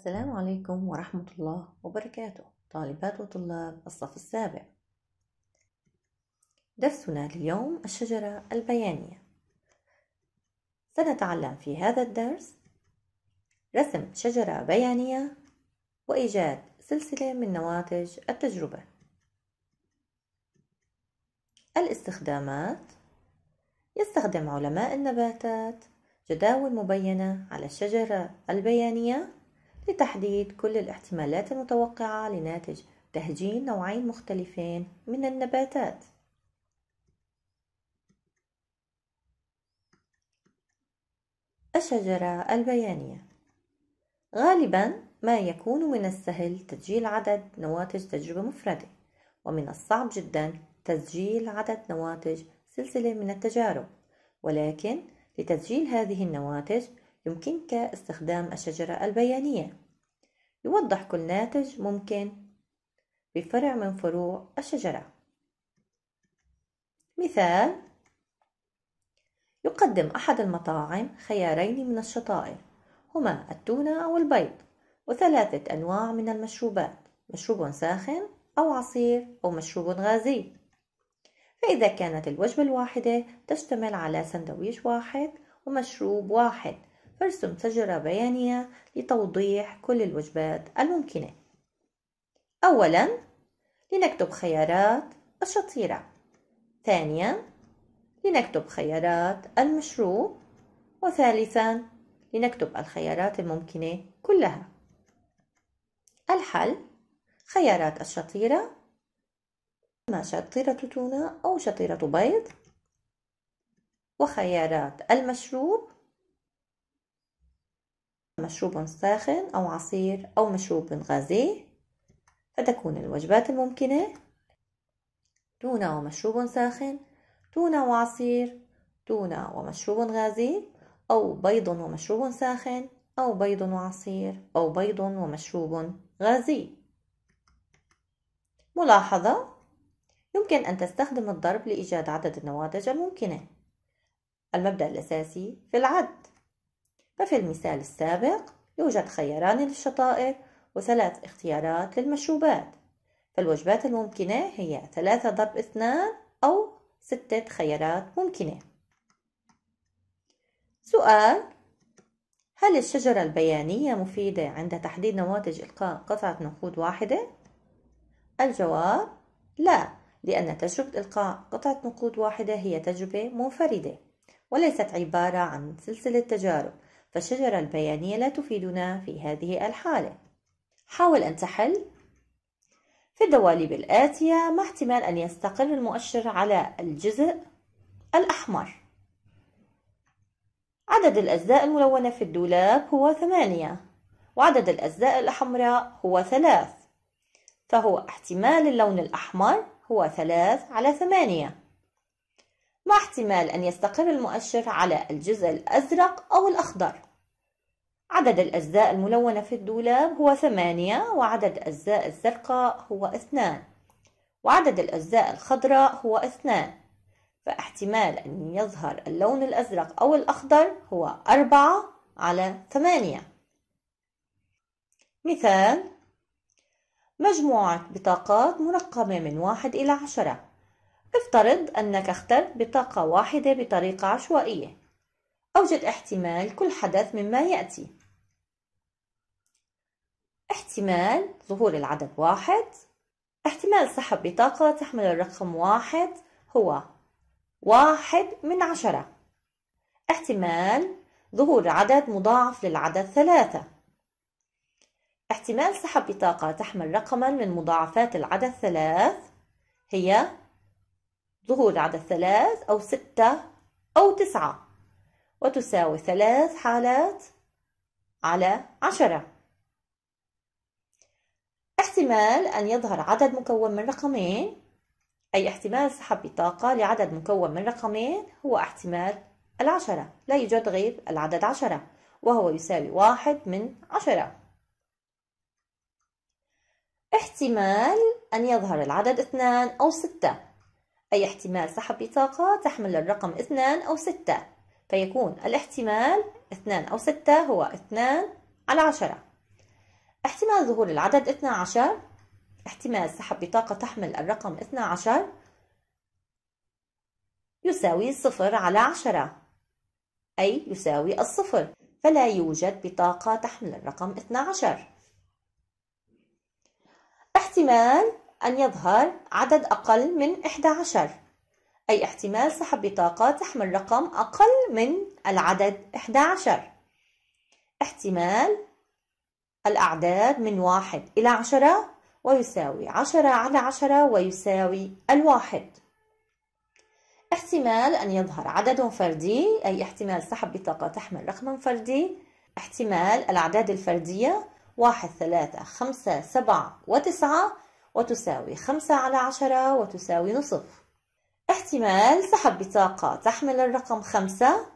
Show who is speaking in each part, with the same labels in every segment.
Speaker 1: السلام عليكم ورحمة الله وبركاته طالبات وطلاب الصف السابع درسنا اليوم الشجرة البيانية سنتعلم في هذا الدرس رسم شجرة بيانية وإيجاد سلسلة من نواتج التجربة الاستخدامات يستخدم علماء النباتات جداول مبينة على الشجرة البيانية لتحديد كل الاحتمالات المتوقعة لناتج تهجين نوعين مختلفين من النباتات الشجرة البيانية غالبا ما يكون من السهل تسجيل عدد نواتج تجربة مفردة ومن الصعب جدا تسجيل عدد نواتج سلسلة من التجارب ولكن لتسجيل هذه النواتج يمكنك استخدام الشجرة البيانية يوضح كل ناتج ممكن بفرع من فروع الشجرة مثال يقدم أحد المطاعم خيارين من الشطائر هما التونة أو البيض وثلاثة أنواع من المشروبات مشروب ساخن أو عصير أو مشروب غازي فإذا كانت الوجبة الواحدة تشتمل على سندويش واحد ومشروب واحد ارسم شجرة بيانية لتوضيح كل الوجبات الممكنة أولا لنكتب خيارات الشطيرة ثانيا لنكتب خيارات المشروب وثالثا لنكتب الخيارات الممكنة كلها الحل خيارات الشطيرة إما شطيرة تونة أو شطيرة بيض وخيارات المشروب مشروب ساخن أو عصير أو مشروب غازي فتكون الوجبات الممكنة تونة ومشروب ساخن تونة وعصير تونة ومشروب غازي أو بيض ومشروب ساخن أو بيض وعصير أو بيض ومشروب غازي ملاحظة يمكن أن تستخدم الضرب لإيجاد عدد النواتج الممكنة المبدأ الأساسي في العد ففي المثال السابق يوجد خياران للشطائر وثلاث اختيارات للمشروبات فالوجبات الممكنة هي ثلاثة ضرب اثنان أو ستة خيارات ممكنة سؤال هل الشجرة البيانية مفيدة عند تحديد نواتج إلقاء قطعة نقود واحدة؟ الجواب لا لأن تجربة إلقاء قطعة نقود واحدة هي تجربة منفردة وليست عبارة عن سلسلة تجارب فالشجرة البيانية لا تفيدنا في هذه الحالة حاول أن تحل في الدواليب الآتية ما احتمال أن يستقر المؤشر على الجزء الأحمر عدد الأجزاء الملونة في الدولاب هو ثمانية وعدد الأجزاء الحمراء هو ثلاث فهو احتمال اللون الأحمر هو ثلاث على ثمانية مع احتمال أن يستقر المؤشر على الجزء الأزرق أو الأخضر عدد الأجزاء الملونة في الدولاب هو ثمانية وعدد الأجزاء الزرقاء هو اثنان وعدد الأجزاء الخضراء هو اثنان فاحتمال أن يظهر اللون الأزرق أو الأخضر هو أربعة على ثمانية مثال مجموعة بطاقات مرقمة من واحد إلى عشرة افترض أنك اخترت بطاقة واحدة بطريقة عشوائية أوجد احتمال كل حدث مما يأتي احتمال ظهور العدد واحد احتمال سحب بطاقة تحمل الرقم واحد هو واحد من عشرة احتمال ظهور عدد مضاعف للعدد ثلاثة احتمال سحب بطاقة تحمل رقما من مضاعفات العدد ثلاث هي ظهور العدد ثلاث أو ستة أو تسعة وتساوي ثلاث حالات على عشرة احتمال أن يظهر عدد مكون من رقمين أي احتمال سحب بطاقة لعدد مكون من رقمين هو احتمال العشرة لا يوجد غير العدد عشرة وهو يساوي واحد من عشرة احتمال أن يظهر العدد اثنان أو ستة أي احتمال سحب بطاقة تحمل الرقم اثنان أو ستة فيكون الاحتمال اثنان أو ستة هو اثنان على عشرة احتمال ظهور العدد 12 احتمال سحب بطاقة تحمل الرقم 12 يساوي صفر على عشرة أي يساوي الصفر فلا يوجد بطاقة تحمل الرقم 12 احتمال أن يظهر عدد أقل من 11 أي احتمال سحب بطاقة تحمل رقم أقل من العدد 11 احتمال الأعداد من واحد إلى عشرة ويساوي عشرة على عشرة ويساوي الواحد احتمال أن يظهر عدد فردي أي احتمال سحب بطاقة تحمل رقم فردي احتمال الأعداد الفردية واحد ثلاثة خمسة سبعة وتسعة وتساوي خمسة على عشرة وتساوي نصف احتمال سحب بطاقة تحمل الرقم خمسة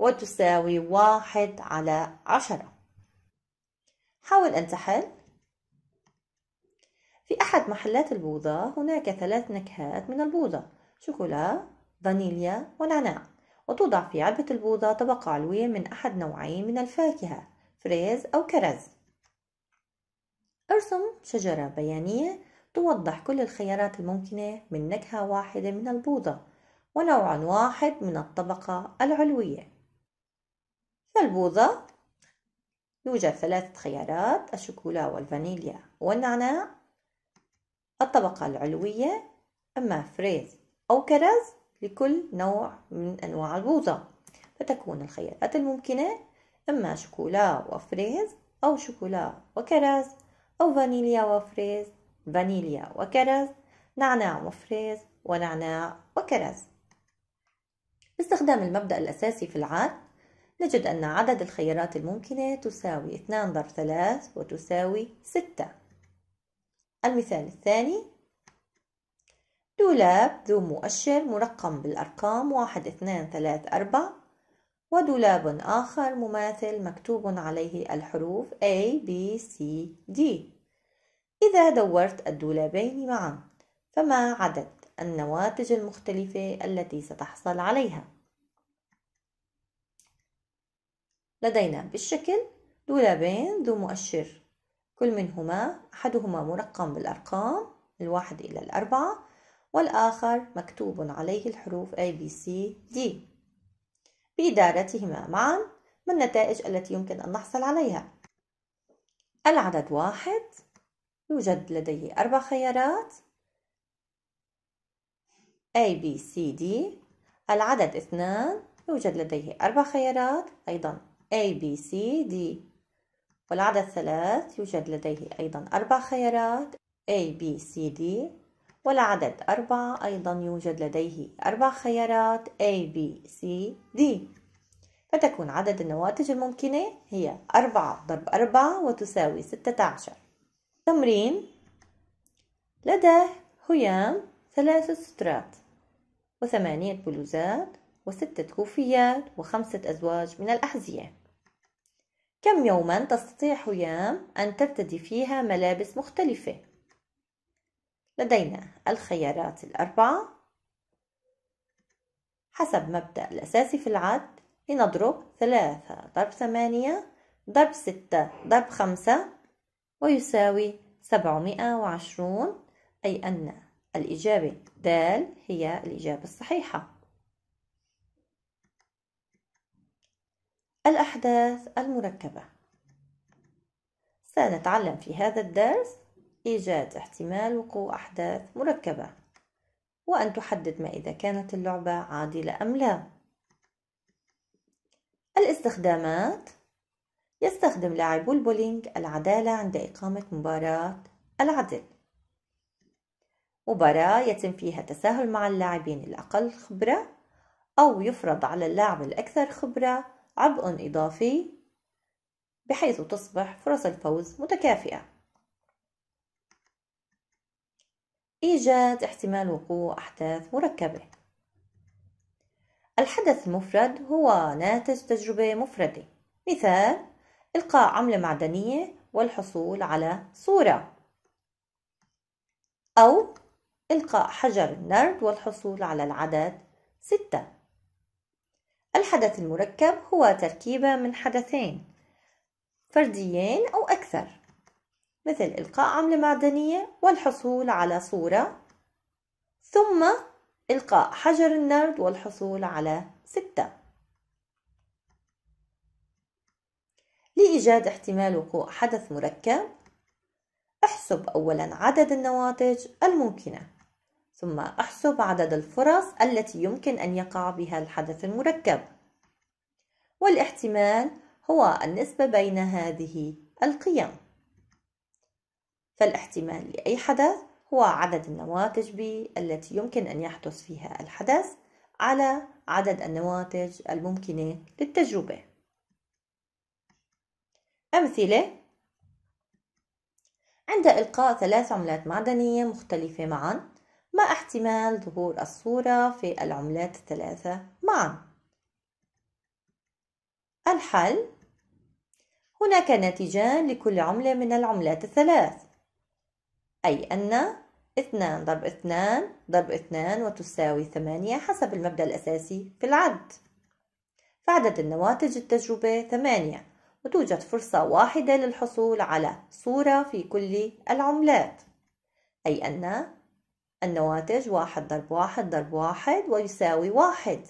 Speaker 1: وتساوي واحد على عشرة حاول أن تحل في أحد محلات البوظة هناك ثلاث نكهات من البوظة شوكولا فانيليا ونعناع وتوضع في علبة البوظة طبقة علوية من أحد نوعين من الفاكهة فريز أو كرز ارسم شجرة بيانية توضح كل الخيارات الممكنة من نكهة واحدة من البوضة ونوع واحد من الطبقة العلوية فالبوضة يوجد ثلاثة خيارات الشوكولا والفانيليا والنعناع الطبقة العلوية أما فريز أو كرز لكل نوع من أنواع البوظة فتكون الخيارات الممكنة إما شوكولا وفريز أو شوكولا وكرز أو فانيليا وفريز فانيليا وكرز نعناع وفريز ونعناع وكرز باستخدام المبدأ الأساسي في العاد نجد أن عدد الخيارات الممكنة تساوي 2 ضرب 3 وتساوي 6 المثال الثاني دولاب ذو مؤشر مرقم بالأرقام 1 2 3 4 ودولاب آخر مماثل مكتوب عليه الحروف A, B, C, D إذا دورت الدولابين معا فما عدد النواتج المختلفة التي ستحصل عليها لدينا بالشكل دولابين ذو مؤشر كل منهما أحدهما مرقم بالأرقام الواحد إلى الأربعة والآخر مكتوب عليه الحروف A, B, C, D بإدارتهما معا ما النتائج التي يمكن أن نحصل عليها؟ العدد واحد يوجد لديه أربع خيارات A B C D العدد اثنان يوجد لديه أربع خيارات أيضا A B C D والعدد ثلاث يوجد لديه أيضا أربع خيارات A B C D والعدد أربعة أيضا يوجد لديه أربع خيارات A, B, C, D فتكون عدد النواتج الممكنة هي أربعة ضرب أربعة وتساوي ستة عشر تمرين لدى هيام ثلاث سترات وثمانية بلوزات وستة كوفيات وخمسة أزواج من الأحذية كم يوما تستطيع هيام أن ترتدي فيها ملابس مختلفة؟ لدينا الخيارات الأربعة حسب مبدأ الأساسي في العد لنضرب ثلاثة ضرب ثمانية ضرب ستة ضرب خمسة ويساوي سبعمائة وعشرون أي أن الإجابة د هي الإجابة الصحيحة الأحداث المركبة سنتعلم في هذا الدرس إيجاد احتمال وقوع أحداث مركبة وأن تحدد ما إذا كانت اللعبة عادلة أم لا الاستخدامات يستخدم لاعبو البولينج العدالة عند إقامة مباراة العدل مباراة يتم فيها تساهل مع اللاعبين الأقل خبرة أو يفرض على اللاعب الأكثر خبرة عبء إضافي بحيث تصبح فرص الفوز متكافئة إيجاد احتمال وقوع أحداث مركبة الحدث المفرد هو ناتج تجربة مفردة مثال إلقاء عملة معدنية والحصول على صورة أو إلقاء حجر النرد والحصول على العدد ستة الحدث المركب هو تركيبة من حدثين فرديين أو أكثر مثل إلقاء عملة معدنية والحصول على صورة ثم إلقاء حجر النرد والحصول على ستة لإيجاد احتمال وقوع حدث مركب احسب أولا عدد النواتج الممكنة ثم احسب عدد الفرص التي يمكن أن يقع بها الحدث المركب والاحتمال هو النسبة بين هذه القيم فالاحتمال لأي حدث هو عدد النواتج B التي يمكن أن يحدث فيها الحدث على عدد النواتج الممكنة للتجربة أمثلة عند إلقاء ثلاث عملات معدنية مختلفة معا ما احتمال ظهور الصورة في العملات الثلاثة معا؟ الحل هناك نتيجان لكل عملة من العملات الثلاث أي أن اثنان ضرب اثنان ضرب اثنان وتساوي ثمانية حسب المبدأ الأساسي في العد فعدد النواتج التجربة ثمانية وتوجد فرصة واحدة للحصول على صورة في كل العملات أي أن النواتج واحد ضرب واحد ضرب واحد ويساوي واحد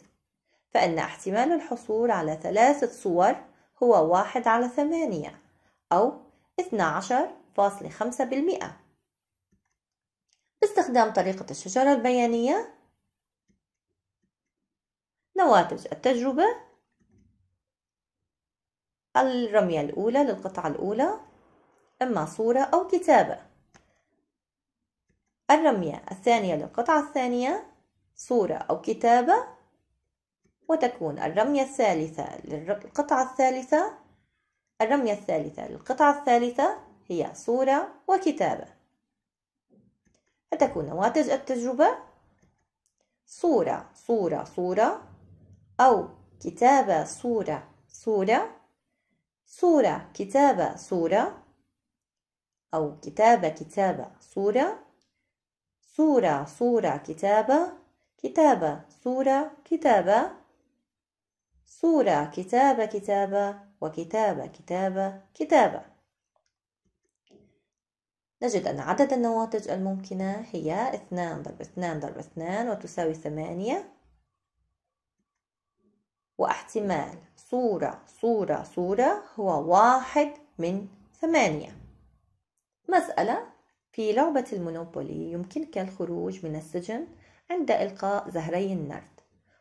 Speaker 1: فإن احتمال الحصول على ثلاثة صور هو واحد على ثمانية أو 12.5% باستخدام طريقة الشجرة البيانية نواتج التجربة الرمية الأولى للقطعة الأولى إما صورة أو كتابة الرمية الثانية للقطعة الثانية صورة أو كتابة وتكون الرمية الثالثة للقطعة الثالثة الرمية الثالثة للقطعة الثالثة هي صورة وكتابة ستكون نواتج التجربة صورة صورة صورة أو كتابة صورة صورة صورة كتابة صورة أو كتابة كتابة صورة صورة صورة كتابة كتابة صورة كتابة صورة كتابة كتابة وكتابة كتابة كتابة نجد أن عدد النواتج الممكنة هي 2 ضرب 2 ضرب 2 وتساوي 8 واحتمال صورة صورة صورة هو واحد من ثمانية مسألة في لعبة المونوبولي يمكنك الخروج من السجن عند إلقاء زهري النرد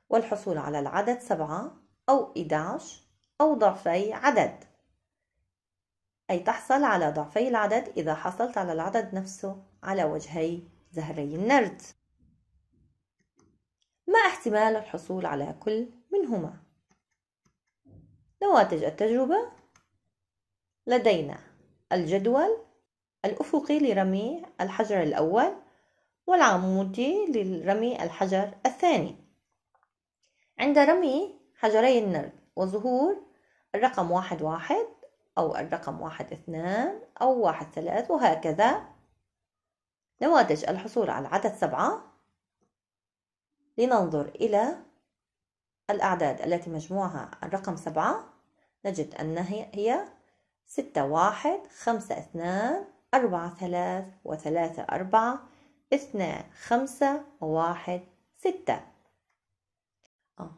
Speaker 1: والحصول على العدد سبعة أو 11 أو ضعفي عدد أي تحصل على ضعفي العدد إذا حصلت على العدد نفسه على وجهي زهري النرد ما احتمال الحصول على كل منهما نواتج التجربة لدينا الجدول الأفقي لرمي الحجر الأول والعمودي لرمي الحجر الثاني عند رمي حجري النرد وظهور الرقم واحد واحد أو الرقم واحد اثنان أو واحد ثلاث وهكذا نواتج الحصول على العدد سبعة لننظر إلى الأعداد التي مجموعها الرقم سبعة نجد أنها هي ستة واحد خمسة اثنان أربعة ثلاث وثلاثة أربعة اثنان خمسة وواحد ستة آه.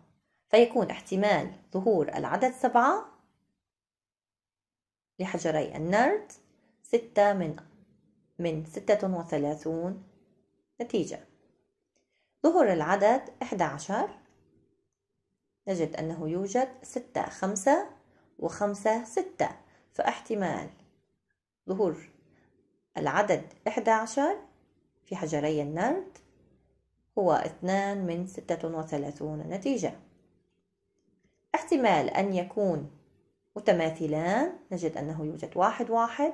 Speaker 1: فيكون احتمال ظهور العدد سبعة لحجري النرد ستة من من ستة وثلاثون نتيجة ظهر العدد إحدى عشر نجد أنه يوجد ستة خمسة وخمسة ستة فاحتمال ظهور العدد إحدى عشر في حجري النرد هو اثنان من ستة وثلاثون نتيجة احتمال أن يكون متماثلان نجد أنه يوجد واحد واحد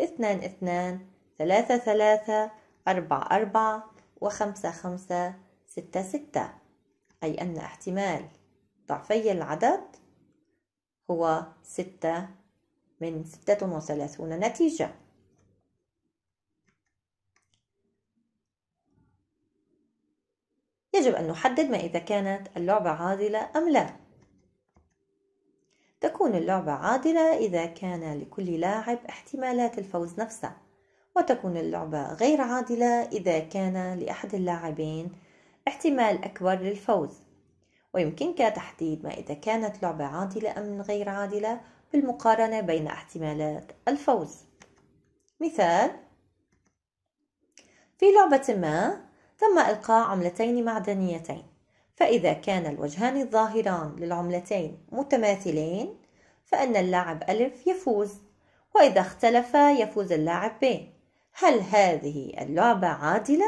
Speaker 1: اثنان اثنان ثلاثة ثلاثة أربعة أربعة وخمسة خمسة ستة ستة أي أن احتمال ضعفي العدد هو ستة من ستة وثلاثون نتيجة يجب أن نحدد ما إذا كانت اللعبة عادلة أم لا تكون اللعبة عادلة إذا كان لكل لاعب احتمالات الفوز نفسه وتكون اللعبة غير عادلة إذا كان لأحد اللاعبين احتمال أكبر للفوز ويمكنك تحديد ما إذا كانت لعبة عادلة أم غير عادلة بالمقارنة بين احتمالات الفوز مثال في لعبة ما تم إلقاء عملتين معدنيتين فإذا كان الوجهان الظاهران للعملتين متماثلين فإن اللاعب ألف يفوز وإذا اختلف يفوز اللاعب ب هل هذه اللعبة عادلة؟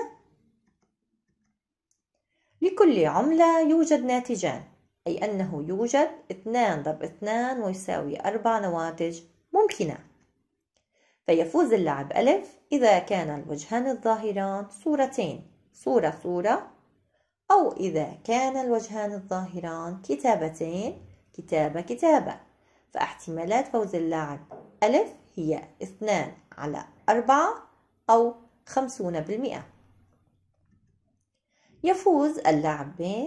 Speaker 1: لكل عملة يوجد ناتجان أي أنه يوجد 2 ضرب 2 ويساوي 4 نواتج ممكنة فيفوز اللاعب ألف إذا كان الوجهان الظاهران صورتين صورة صورة أو إذا كان الوجهان الظاهران كتابتين كتابة كتابة فاحتمالات فوز اللاعب ألف هي اثنان على أربعة أو خمسون بالمئة يفوز اللاعب ب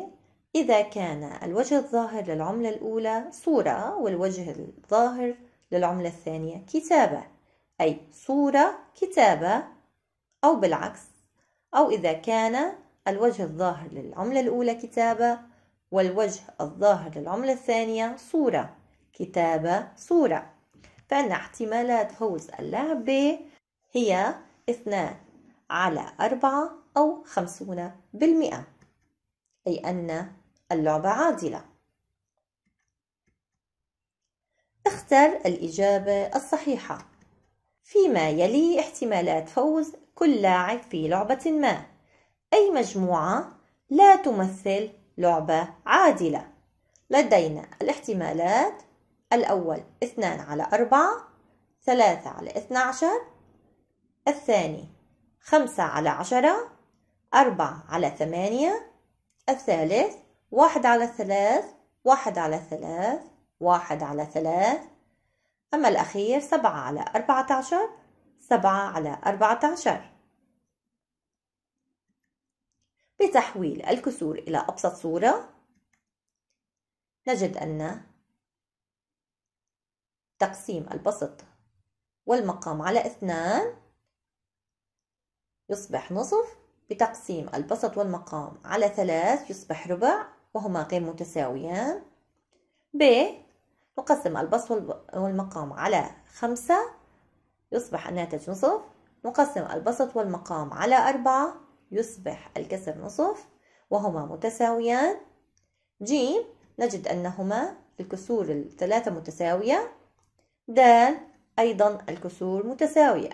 Speaker 1: إذا كان الوجه الظاهر للعملة الأولى صورة والوجه الظاهر للعملة الثانية كتابة أي صورة كتابة أو بالعكس أو إذا كان الوجه الظاهر للعملة الأولى كتابة والوجه الظاهر للعملة الثانية صورة كتابة صورة فإن احتمالات فوز اللاعب ب هي اثنان على أربعة أو خمسون بالمئة أي أن اللعبة عادلة اختر الإجابة الصحيحة فيما يلي احتمالات فوز كل لاعب في لعبة ما أي مجموعة لا تمثل لعبة عادلة لدينا الاحتمالات الأول اثنان على أربعة ثلاثة على اثنى عشر الثاني خمسة على عشرة أربعة على ثمانية الثالث واحد على ثلاث واحد على ثلاث واحد على ثلاث أما الأخير سبعة على أربعة عشر سبعة على أربعة عشر بتحويل الكسور إلى أبسط صورة نجد أن تقسيم البسط والمقام على اثنان يصبح نصف بتقسيم البسط والمقام على ثلاث يصبح ربع وهما غير متساويان ب نقسم البسط والمقام على خمسة يصبح الناتج نصف نقسم البسط والمقام على أربعة يصبح الكسر نصف وهما متساويان ج نجد أنهما الكسور الثلاثة متساوية د أيضا الكسور متساوية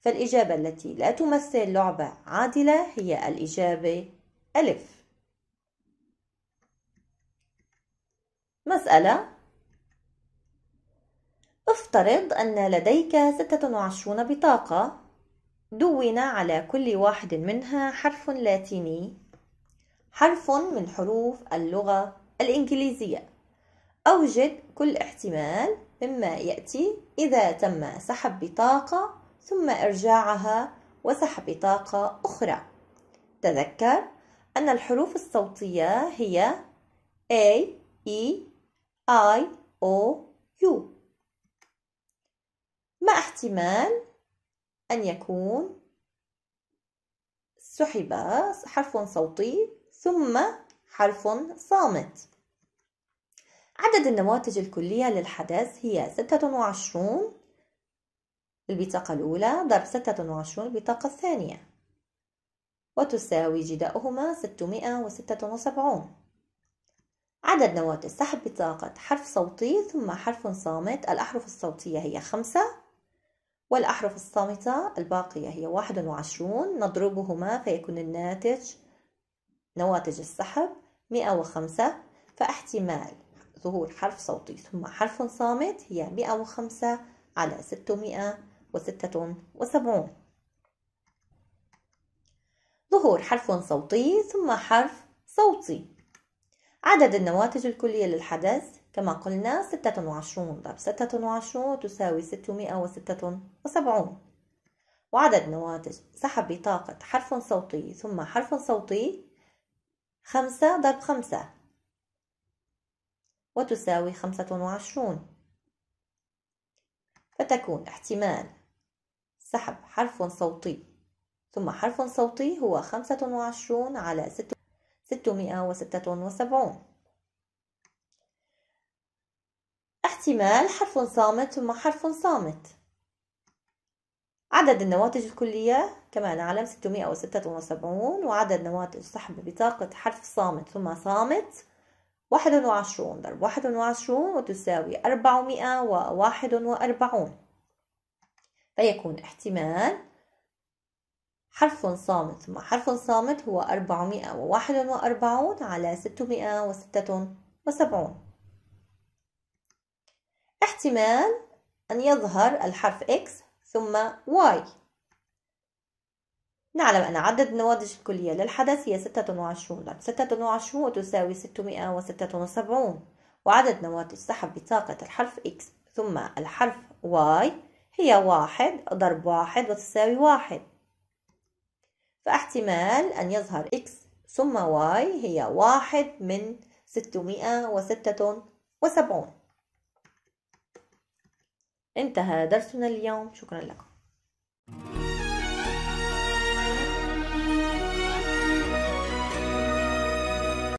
Speaker 1: فالإجابة التي لا تمثل لعبة عادلة هي الإجابة ألف مسألة افترض أن لديك 26 بطاقة دون على كل واحد منها حرف لاتيني حرف من حروف اللغة الإنجليزية أوجد كل احتمال مما يأتي إذا تم سحب بطاقة ثم إرجاعها وسحب بطاقة أخرى تذكر أن الحروف الصوتية هي A, E, I, O, U ما احتمال أن يكون سحب حرف صوتي ثم حرف صامت عدد النواتج الكلية للحدث هي 26 البطاقة الأولى ضرب 26 البطاقة الثانية وتساوي جداؤهما 676 عدد نواتج سحب بطاقة حرف صوتي ثم حرف صامت الأحرف الصوتية هي خمسة والأحرف الصامتة الباقية هي واحد وعشرون نضربهما فيكون الناتج نواتج السحب مئة وخمسة فاحتمال ظهور حرف صوتي ثم حرف صامت هي مئة وخمسة على 676 وستة وسبعون ظهور حرف صوتي ثم حرف صوتي عدد النواتج الكلية للحدث كما قلنا ستة وعشرون ضرب ستة وعشرون تساوي ستمائة وستة وسبعون وعدد نواتج سحب بطاقة حرف صوتي ثم حرف صوتي خمسة ضرب خمسة وتساوي خمسة وعشرون فتكون احتمال سحب حرف صوتي ثم حرف صوتي هو خمسة وعشرون على ستمائة وستة وسبعون احتمال حرف صامت ثم حرف صامت عدد النواتج الكلية كما نعلم 676 وعدد نواتج سحب بطاقة حرف صامت ثم صامت 21 ضرب 21 وتساوي 441 فيكون احتمال حرف صامت ثم حرف صامت هو 441 على 676 احتمال أن يظهر الحرف X ثم Y نعلم أن عدد النواتج الكلية للحدث هي 26 ستة وعشرون تساوي 676 وعدد نواتج سحب بطاقة الحرف X ثم الحرف Y هي واحد ضرب واحد وتساوي واحد فاحتمال أن يظهر X ثم Y هي واحد من 676 انتهى درسنا اليوم شكرا لكم